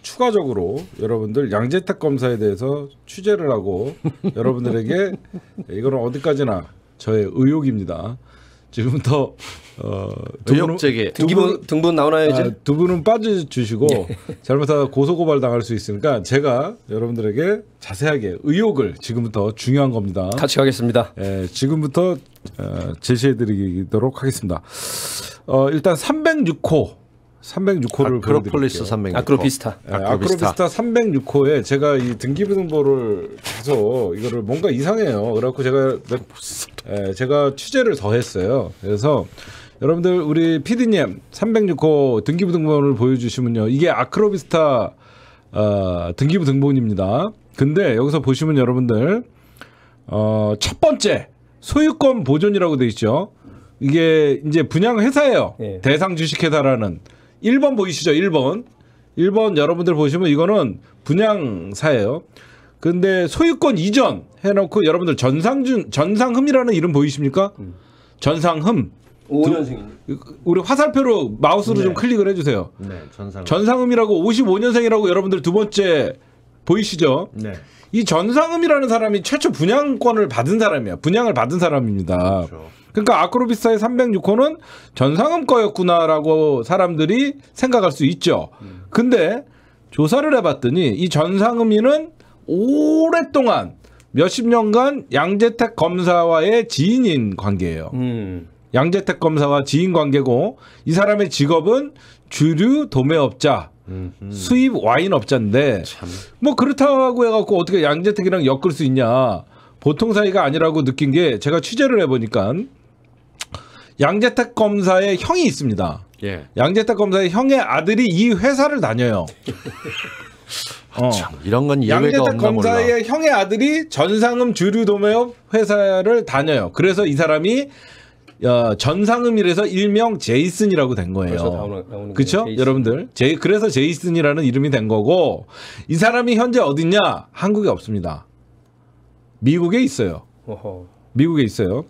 추가적으로 여러분들 양재택 검사에 대해서 취재를 하고 여러분들에게 이거는 어디까지나 저의 의혹입니다. 지금부터 어, 두 분은, 제게 등분 등분 나오나요 아, 이제? 아, 두 분은 빠져주시고 예. 잘못하다 고소고발 당할 수 있으니까 제가 여러분들에게 자세하게 의혹을 지금부터 중요한 겁니다. 같이 가겠습니다. 예, 지금부터 어, 제시해드리도록 하겠습니다. 어, 일단 306호 306호를 아크로폴리스 3 0 6 아크로비스타. 네, 아크로비스타. 306호에 제가 이등기부등본을계서 이거를 뭔가 이상해요. 그래갖고 제가 네, 제가 취재를 더 했어요. 그래서 여러분들 우리 피디님 306호 등기부등본을 보여주시면요. 이게 아크로비스타 어, 등기부등본입니다. 근데 여기서 보시면 여러분들 어, 첫 번째 소유권 보존이라고 돼 있죠. 이게 이제 분양 회사예요. 예. 대상 주식회사라는. 1번 보이시죠? 1번. 1번 여러분들 보시면 이거는 분양사예요. 근데 소유권 이전 해놓고 여러분들 전상준 전상흠이라는 이름 보이십니까? 음. 전상흠. 5년생. 우리 화살표로 마우스로 네. 좀 클릭을 해주세요. 네, 전상흠. 전상흠이라고 55년생이라고 여러분들 두 번째 보이시죠? 네. 이 전상음이라는 사람이 최초 분양권을 받은 사람이야. 분양을 받은 사람입니다. 그렇죠. 그러니까 아크로비스타의 306호는 전상음 거였구나라고 사람들이 생각할 수 있죠. 음. 근데 조사를 해봤더니 이 전상음이는 오랫동안 몇십 년간 양재택 검사와의 지인인 관계예요. 음. 양재택 검사와 지인 관계고 이 사람의 직업은 주류 도매업자 음흠. 수입 와인 업자인데 참. 뭐 그렇다고 해갖고 어떻게 양재택이랑 엮을 수 있냐 보통 사이가 아니라고 느낀 게 제가 취재를 해보니까 양재택 검사의 형이 있습니다. 예. 양재택 검사의 형의 아들이 이 회사를 다녀요. 어. 참, 이런 건 양재택 검사의 몰라. 형의 아들이 전상음 주류 도매업 회사를 다녀요. 그래서 이 사람이 어, 전상음이라서 일명 제이슨이라고 된 거예요. 그렇죠, 여러분들. 제, 그래서 제이슨이라는 이름이 된 거고 이 사람이 현재 어딨냐? 한국에 없습니다. 미국에 있어요. 어허. 미국에 있어요.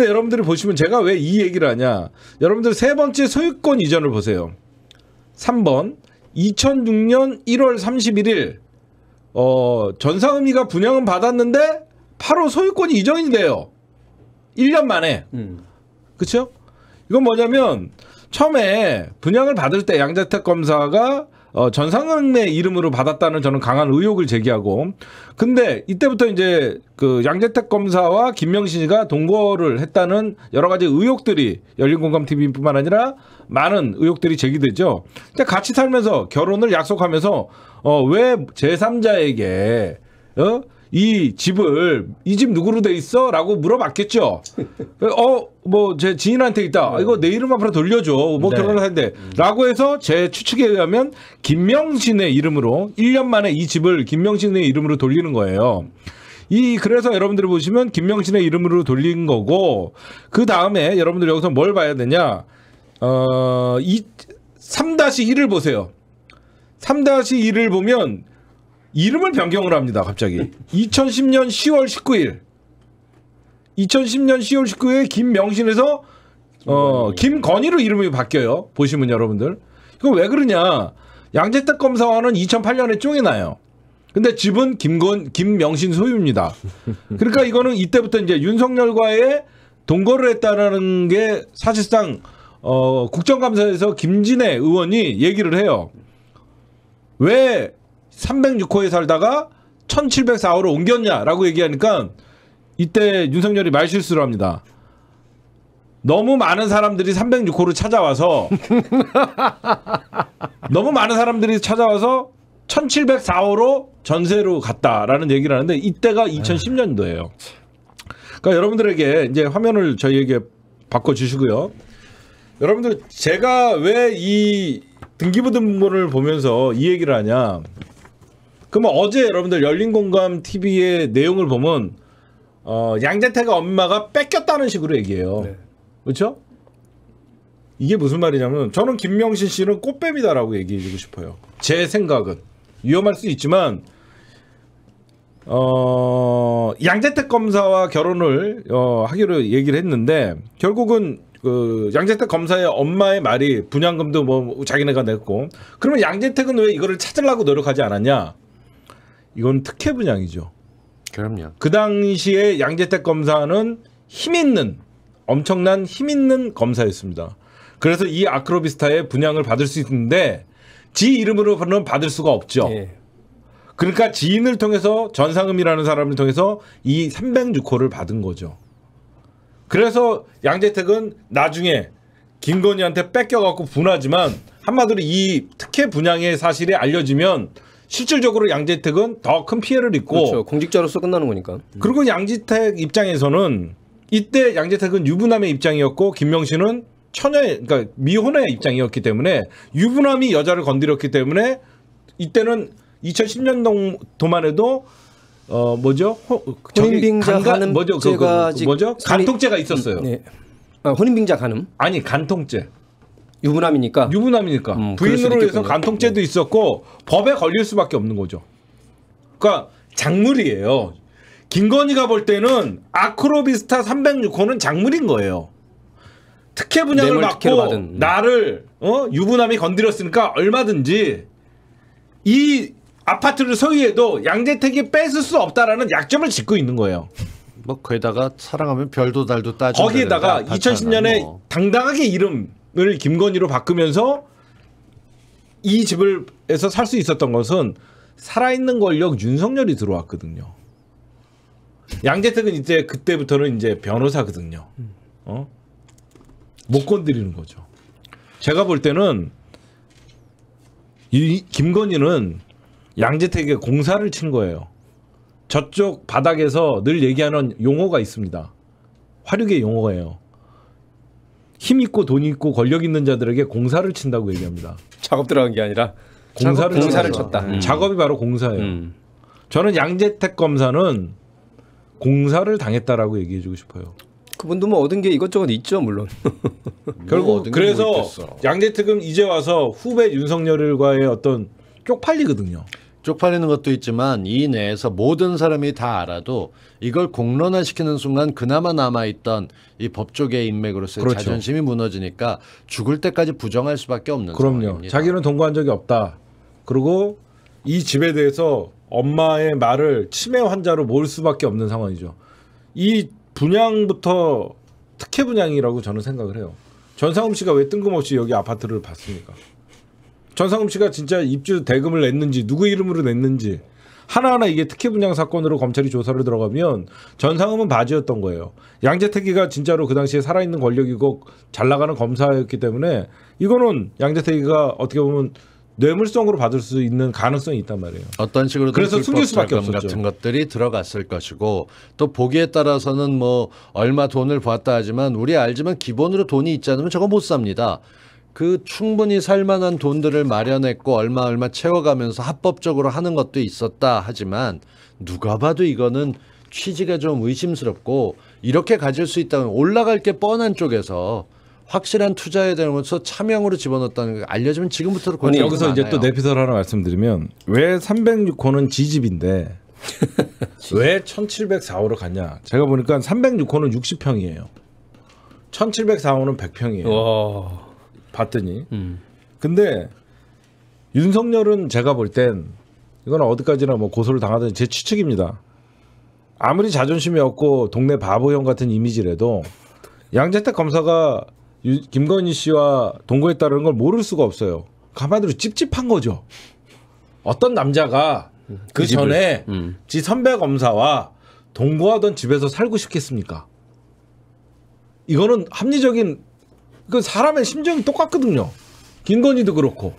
근데 여러분들이 보시면 제가 왜 이 얘기를 하냐? 여러분들 세 번째 소유권 이전을 보세요. 3번 2006년 1월 31일 어, 전상음이가 분양은 받았는데 바로 소유권이 이전이 돼요. 1년 만에. 음. 그렇죠? 이건 뭐냐면 처음에 분양을 받을 때 양자택 검사가 어, 전상은의 이름으로 받았다는 저는 강한 의혹을 제기하고 근데 이때부터 이제 그 양재택 검사와 김명신이가 동거를 했다는 여러 가지 의혹들이 열린공감TV뿐만 아니라 많은 의혹들이 제기되죠. 근데 같이 살면서 결혼을 약속하면서 어, 왜 제3자에게 어? 이 집을 이 집 누구로 돼 있어? 라고 물어봤겠죠. 어, 뭐 제 지인한테 있다. 네. 이거 내 이름 앞으로 돌려줘. 뭐 네. 결혼을 했는데 음. 라고 해서 제 추측에 의하면 김명신의 이름으로 1년 만에 이 집을 김명신의 이름으로 돌리는 거예요. 이 그래서 여러분들이 보시면 김명신의 이름으로 돌린 거고 그 다음에 여러분들 여기서 뭘 봐야 되냐? 어, 이 3-1을 보세요. 3-1을 보면 이름을 변경을 합니다. 갑자기 2010년 10월 19일 2010년 10월 19일 김명신에서 어, 김건희로 이름이 바뀌어요. 보시면 여러분들. 이거 왜 그러냐? 양재택 검사와는 2008년에 쫑이나요. 근데 집은 김건 김명신 소유입니다. 그러니까 이거는 이때부터 이제 윤석열과의 동거를 했다라는 게 사실상 어, 국정감사에서 김진애 의원이 얘기를 해요. 왜 306호에 살다가 1704호로 옮겼냐라고 얘기하니까 이때 윤석열이 말실수를 합니다. 너무 많은 사람들이 306호를 찾아와서 너무 많은 사람들이 찾아와서 1704호로 전세로 갔다라는 얘기를 하는데 이때가 2010년도예요. 그러니까 여러분들에게 이제 화면을 저희에게 바꿔 주시고요. 여러분들 제가 왜 이 등기부등본을 보면서 이 얘기를 하냐? 그러면 어제 여러분들 열린 공감 TV의 내용을 보면 어, 양재태가 엄마가 뺏겼다는 식으로 얘기해요. 네. 그렇죠? 이게 무슨 말이냐면 저는 김명신 씨는 꽃뱀이다라고 얘기해주고 싶어요. 제 생각은 위험할 수 있지만 어, 양재택 검사와 결혼을 어, 하기로 얘기를 했는데 결국은 그 양재택 검사의 엄마의 말이 분양금도 뭐 자기네가 냈고 그러면 양재택은 왜 이거를 찾으려고 노력하지 않았냐? 이건 특혜 분양이죠. 그럼요. 그 당시에 양재택 검사는 힘 있는 엄청난 힘 있는 검사였습니다. 그래서 이 아크로비스타의 분양을 받을 수 있는데 지 이름으로는 받을 수가 없죠. 예. 그러니까 지인을 통해서 전상음이라는 사람을 통해서 이 306호를 받은 거죠. 그래서 양재택은 나중에 김건희한테 뺏겨갖고 분하지만 한마디로 이 특혜 분양의 사실이 알려지면 실질적으로 양재택은 더 큰 피해를 입고 그렇죠. 공직자로서 끝나는 거니까. 그리고 양재택 입장에서는 이때 양재택은 유부남의 입장이었고 김명신은 처녀의 그러니까 미혼의 입장이었기 때문에 유부남이 여자를 건드렸기 때문에 이때는 2 0 1 0년 동안 해도 어 뭐죠? 호, 혼인빙자 간음 뭐죠? 그거 그, 그, 그, 뭐죠? 간통죄가 있었어요. 네. 아, 혼인빙자 간음? 아니 간통죄. 유부남이니까. 유부남이니까. 음, 부인으로 해서 간통죄도 네. 있었고 법에 걸릴 수밖에 없는 거죠. 그러니까 작물이에요. 김건희가 볼 때는 아크로비스타 306호는 작물인 거예요. 특혜 분양을 받고 받은, 음. 나를 어? 유부남이 건드렸으니까 얼마든지 이 아파트를 소유해도 양재택이 뺏을 수 없다라는 약점을 짚고 있는 거예요. 뭐 거기다가 사랑하면 별도 달도 따지 거기에다가 2010년에 뭐. 당당하게 이름 을 김건희로 바꾸면서 이 집을에서 살 수 있었던 것은 살아있는 권력 윤석열이 들어왔거든요. 양재택은 이제 그때부터는 이제 변호사거든요. 어? 못 건드리는 거죠. 제가 볼 때는 이 김건희는 양재택에 공사를 친 거예요. 저쪽 바닥에서 늘 얘기하는 용어가 있습니다. 화류계 용어예요. 힘 있고 돈 있고 권력 있는 자들에게 공사를 친다고 얘기합니다. 작업 들어간 게 아니라 공사를, 작업, 공사를 쳤다. 음. 작업이 바로 공사예요. 음. 저는 양재택 검사는 공사를 당했다라고 얘기해주고 싶어요. 그분도 뭐 얻은 게 이것저것 있죠 물론. 결국 뭐 그래서 뭐 양재택은 이제 와서 후배 윤석열과의 어떤 쪽팔리거든요. 쪽팔리는 것도 있지만 이 내에서 모든 사람이 다 알아도 이걸 공론화시키는 순간 그나마 남아있던 이 법조계의 인맥으로서의 그렇죠. 자존심이 무너지니까 죽을 때까지 부정할 수밖에 없는 그럼요. 상황입니다. 자기는 동거한 적이 없다. 그리고 이 집에 대해서 엄마의 말을 치매 환자로 모을 수밖에 없는 상황이죠. 이 분양부터 특혜 분양이라고 저는 생각을 해요. 전상훈 씨가 왜 뜬금없이 여기 아파트를 봤습니까? 전상금 씨가 진짜 입주 대금을 냈는지 누구 이름으로 냈는지 하나하나 이게 특혜 분양 사건으로 검찰이 조사를 들어가면 전상금은 바지였던 거예요. 양재택이가 진짜로 그 당시에 살아있는 권력이고 잘 나가는 검사였기 때문에 이거는 양재택이가 어떻게 보면 뇌물성으로 받을 수 있는 가능성이 있단 말이에요. 어떤 식으로 그래서 숨길 수밖에 없었죠. 같은 것들이 들어갔을 것이고 또 보기에 따라서는 뭐 얼마 돈을 보았다 하지만 우리 알지만 기본으로 돈이 있지 않으면 저거 못 삽니다. 그 충분히 살만한 돈들을 마련했고 얼마 얼마 채워가면서 합법적으로 하는 것도 있었다 하지만 누가 봐도 이거는 취지가 좀 의심스럽고 이렇게 가질 수 있다면 올라갈 게 뻔한 쪽에서 확실한 투자에 대해서 차명으로 집어넣었다는 걸 알려주면 지금부터 아니 여기서 이제 또 내피설 하나 말씀드리면 왜 306호는 지집인데 왜 1704호로 갔냐? 제가 보니까 306호는 60평이에요. 1704호는 100평이에요. 와. 봤더니 음. 근데 윤석열은 제가 볼 땐 이건 어디까지나 뭐 고소를 당하든 제 추측입니다. 아무리 자존심이 없고 동네 바보형 같은 이미지라도 양재택 검사가 유, 김건희 씨와 동거했다는 걸 모를 수가 없어요. 가만히로 찝찝한 거죠. 어떤 남자가 음, 그, 그 전에 음. 지 선배 검사와 동거하던 집에서 살고 싶겠습니까? 이거는 합리적인 그 사람의 심정이 똑같거든요. 김건희도 그렇고.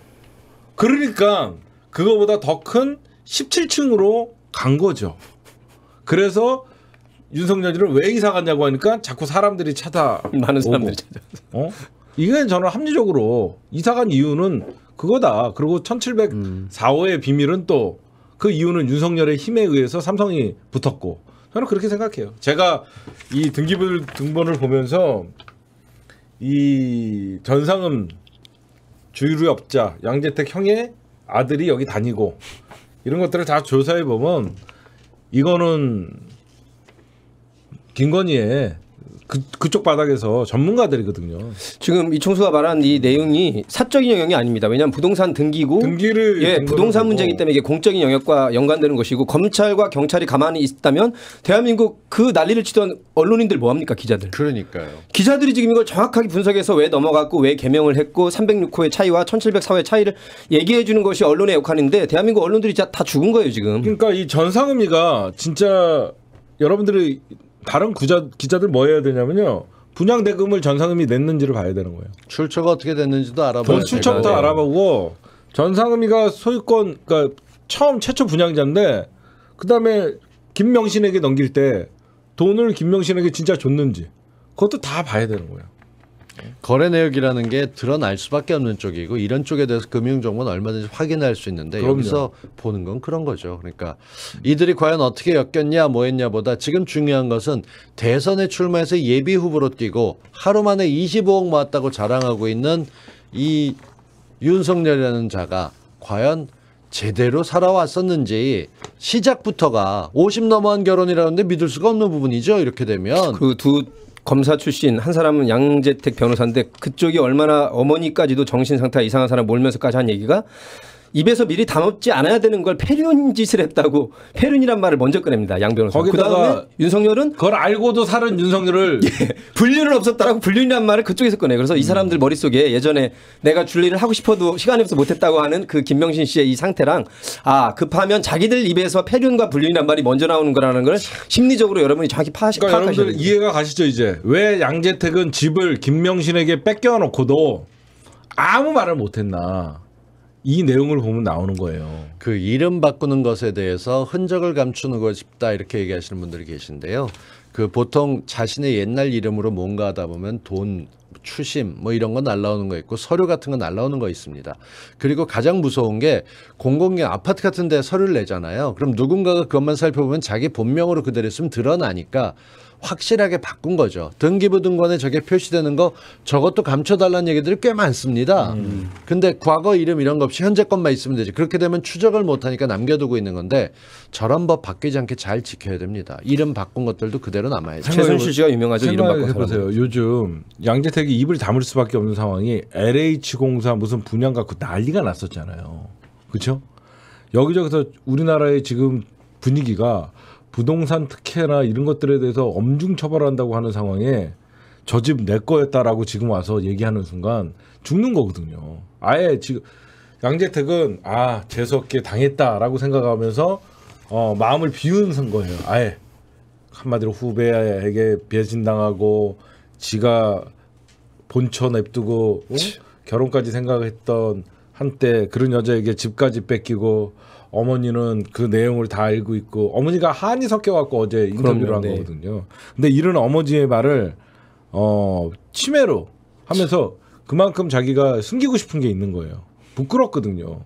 그러니까 그거보다 더 큰 17층으로 간 거죠. 그래서 윤석열이를 왜 이사 갔냐고 하니까 자꾸 사람들이 찾아 많은 사람들이 찾아. 어? 이건 저는 합리적으로 이사 간 이유는 그거다. 그리고 1704호의 음. 비밀은 또 그 이유는 윤석열의 힘에 의해서 삼성이 붙었고 저는 그렇게 생각해요. 제가 이 등기부 등본을 보면서 이전상은 주류업자 양재택 형의 아들이 여기 다니고 이런 것들을 다 조사해 보면 이거는 김건희의 그, 그쪽 바닥에서 전문가들이거든요. 지금 이 총수가 말한 이 내용이 사적인 영역이 아닙니다. 왜냐하면 부동산 등기고 등기를 예, 부동산 문제이기 때문에 이게 공적인 영역과 연관되는 것이고 검찰과 경찰이 가만히 있다면 대한민국 그 난리를 치던 언론인들 뭐 합니까 기자들? 그러니까요. 기자들이 지금 이걸 정확하게 분석해서 왜 넘어갔고 왜 개명을 했고 306호의 차이와 1704호의 차이를 얘기해 주는 것이 언론의 역할인데 대한민국 언론들이 다 죽은 거예요 지금. 그러니까 이 전상음이가 진짜 여러분들이 다른 기자, 기자들 뭐 해야 되냐면요. 분양 대금을 전상금이 냈는지를 봐야 되는 거예요. 출처가 어떻게 됐는지도 알아봐야 돈 출처부터 되고. 알아보고 전상금이가 소유권 그러니까 처음 최초 분양자인데 그다음에 김명신에게 넘길 때 돈을 김명신에게 진짜 줬는지 그것도 다 봐야 되는 거예요. 거래 내역이라는 게 드러날 수밖에 없는 쪽이고 이런 쪽에 대해서 금융 정보는 얼마든지 확인할 수 있는데 그럼요. 여기서 보는 건 그런 거죠. 그러니까 이들이 과연 어떻게 엮였냐 뭐했냐보다 지금 중요한 것은 대선에 출마해서 예비 후보로 뛰고 하루 만에 25억 모았다고 자랑하고 있는 이 윤석열이라는 자가 과연 제대로 살아왔었는지 시작부터가 50 넘어한 결혼이라는데 믿을 수가 없는 부분이죠. 이렇게 되면 그두 검사 출신 한 사람은 양재택 변호사인데 그쪽이 얼마나 어머니까지도 정신 상태 이상한 사람 몰면서까지 한 얘기가 입에서 미리 담지 않아야 되는 걸폐륜 짓을 했다고 폐륜이란 말을 먼저 꺼냅니다. 양 변호사. 그다음에 윤석열은 그걸 알고도 살은 윤석열을 예, 불륜은 없었다라고 불륜이란 말을 그쪽에서 꺼내. 그래서 이 음. 사람들 머릿속에 예전에 내가 줄리를 하고 싶어도 시간이 없어 못 했다고 하는 그 김명신 씨의 이 상태랑 아, 급하면 자기들 입에서 폐륜과 불륜이란 말이 먼저 나오는 거라는 걸 심리적으로 여러분이 정확히 그러니까 파악하셔야 그러니까 여러분들 이해가 가시죠, 이제. 왜 양재택은 집을 김명신에게 뺏겨 놓고도 아무 말을 못 했나. 이 내용을 보면 나오는 거예요. 그 이름 바꾸는 것에 대해서 흔적을 감추는 것 싶다 이렇게 얘기하시는 분들이 계신데요. 그 보통 자신의 옛날 이름으로 뭔가 하다 보면 돈, 추심 뭐 이런 건 날라오는 거 있고 서류 같은 건 날라오는 거 있습니다. 그리고 가장 무서운 게 공공기 아파트 같은 데 서류를 내잖아요. 그럼 누군가가 그것만 살펴보면 자기 본명으로 그대로 있으면 드러나니까 확실하게 바꾼 거죠. 등기부등본에 저게 표시되는 거 저것도 감춰달라는 얘기들이 꽤 많습니다. 음. 근데 과거 이름 이런 거 없이 현재 것만 있으면 되지. 그렇게 되면 추적을 못하니까 남겨두고 있는 건데 저런 법 바뀌지 않게 잘 지켜야 됩니다. 이름 바꾼 것들도 그대로 남아야죠. 최순실 씨가 유명하죠. 이름 바꿔서. 보세요. 요즘 양재택이 입을 다물 수밖에 없는 상황이 LH 공사 무슨 분양 갖고 난리가 났었잖아요. 그렇죠? 여기저기서 우리나라의 지금 분위기가 부동산 특혜나 이런 것들에 대해서 엄중 처벌한다고 하는 상황에 저 집 내 거였다라고 지금 와서 얘기하는 순간 죽는 거거든요. 아예 지금 양재택은 아 재수없게 당했다라고 생각하면서 어, 마음을 비우는 거예요. 아예 한마디로 후배에게 배신당하고 지가 본처 냅두고 어? 결혼까지 생각했던 한때 그런 여자에게 집까지 뺏기고 어머니는 그 내용을 다 알고 있고 어머니가 한이 섞여갖고 어제 인터뷰를 한 네. 거거든요. 근데 이런 어머니의 말을 어 치매로 하면서 그만큼 자기가 숨기고 싶은 게 있는 거예요. 부끄럽거든요.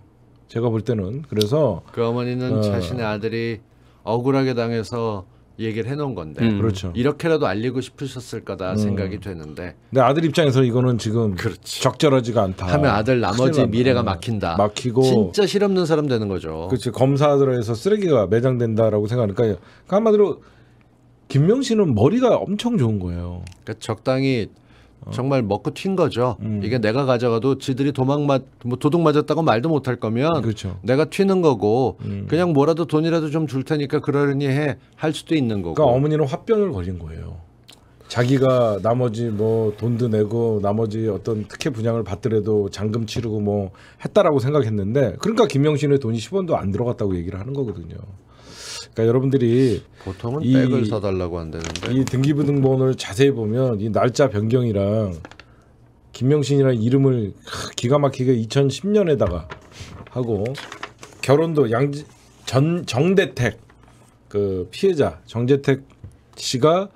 제가 볼 때는 그래서 그 어머니는 어, 자신의 아들이 억울하게 당해서 얘기를 해놓은 건데 음. 그렇죠. 이렇게라도 알리고 싶으셨을 거다 음. 생각이 되는데 내 아들 입장에서 이거는 지금 그렇지. 적절하지가 않다 하면 아들 나머지 미래가 막힌다 막히고 진짜 실없는 사람 되는 거죠 그렇지 검사들에서 쓰레기가 매장된다라고 생각하니까 그러니까 한마디로 김명신은 머리가 엄청 좋은 거예요 그러니까 적당히 어. 정말 먹고 튄 거죠. 음. 이게 내가 가져가도 지들이 도망 맞, 뭐 도둑 맞았다고 말도 못할 거면 그렇죠. 내가 튀는 거고 음. 그냥 뭐라도 돈이라도 좀 줄 테니까 그러려니 해 할 수도 있는 거고. 그러니까 어머니는 화병을 걸린 거예요. 자기가 나머지 뭐 돈도 내고 나머지 어떤 특혜 분양을 받더라도 잔금 치르고 뭐 했다라고 생각했는데 그러니까 김영신의 돈이 10원도 안 들어갔다고 얘기를 하는 거거든요. 그러니까 여러분들이 보통은 이, 백을 사달라고 한다는데 이 등기부등본을 자세히 보면 이 날짜 변경이랑 김명신이라는 이름을 기가 막히게 2010년에다가 하고 결혼도 양지 전 정대택 그 피해자 정재택 씨가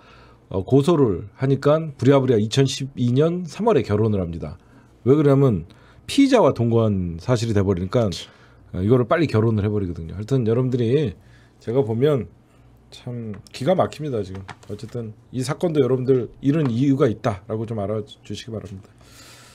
어, 고소를 하니까 부랴부랴 2012년 3월에 결혼을 합니다. 왜 그러냐면 피의자와 동거한 사실이 돼버리니까 어, 이거를 빨리 결혼을 해버리거든요. 하여튼 여러분들이 제가 보면 참 기가 막힙니다 지금 어쨌든 이 사건도 여러분들 이런 이유가 있다라고 좀 알아주시기 바랍니다.